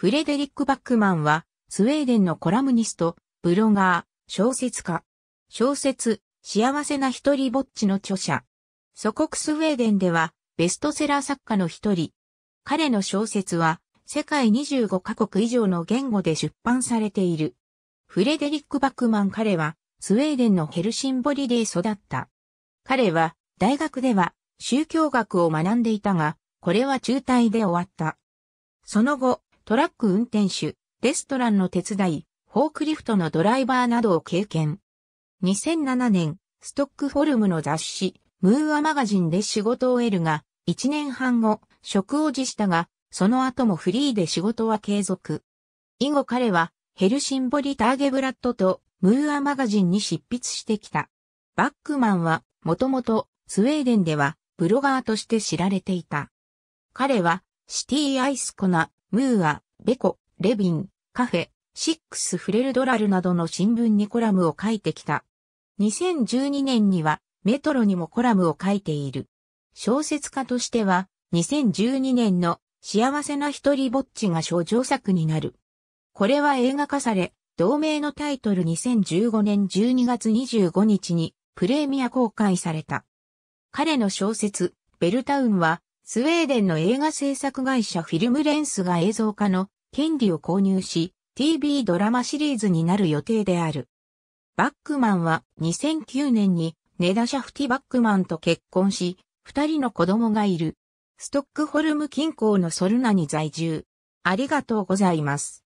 フレデリック・バックマンは、スウェーデンのコラムニスト、ブロガー、小説家。小説、幸せな一人ぼっちの著者。祖国スウェーデンでは、ベストセラー作家の一人。彼の小説は、世界25カ国以上の言語で出版されている。フレデリック・バックマン彼は、スウェーデンのヘルシンボリで育った。彼は、大学では、宗教学を学んでいたが、これは中退で終わった。その後、トラック運転手、レストランの手伝い、フォークリフトのドライバーなどを経験。2007年、ストックフォルムの雑誌、ムーアマガジンで仕事を得るが、1年半後、職を辞したが、その後もフリーで仕事は継続。以後彼は、ヘルシンボリ・ターゲブラッドと、ムーアマガジンに執筆してきた。バックマンは、もともと、スウェーデンでは、ブロガーとして知られていた。彼は、シティ・アイスコナ、ムーア、ベコ、レビン、カフェ、シックスフレルドラルなどの新聞にコラムを書いてきた。2012年にはメトロにもコラムを書いている。小説家としては2012年の幸せな一人ぼっちが症状作になる。これは映画化され、同名のタイトル2015年12月25日にプレミア公開された。彼の小説、ベルタウンはスウェーデンの映画制作会社フィルムレンスが映像化の権利を購入し、TV ドラマシリーズになる予定である。バックマンは2009年にネダ・シャフティ・バックマンと結婚し、二人の子供がいる。ストックホルム近郊のソルナに在住。ありがとうございます。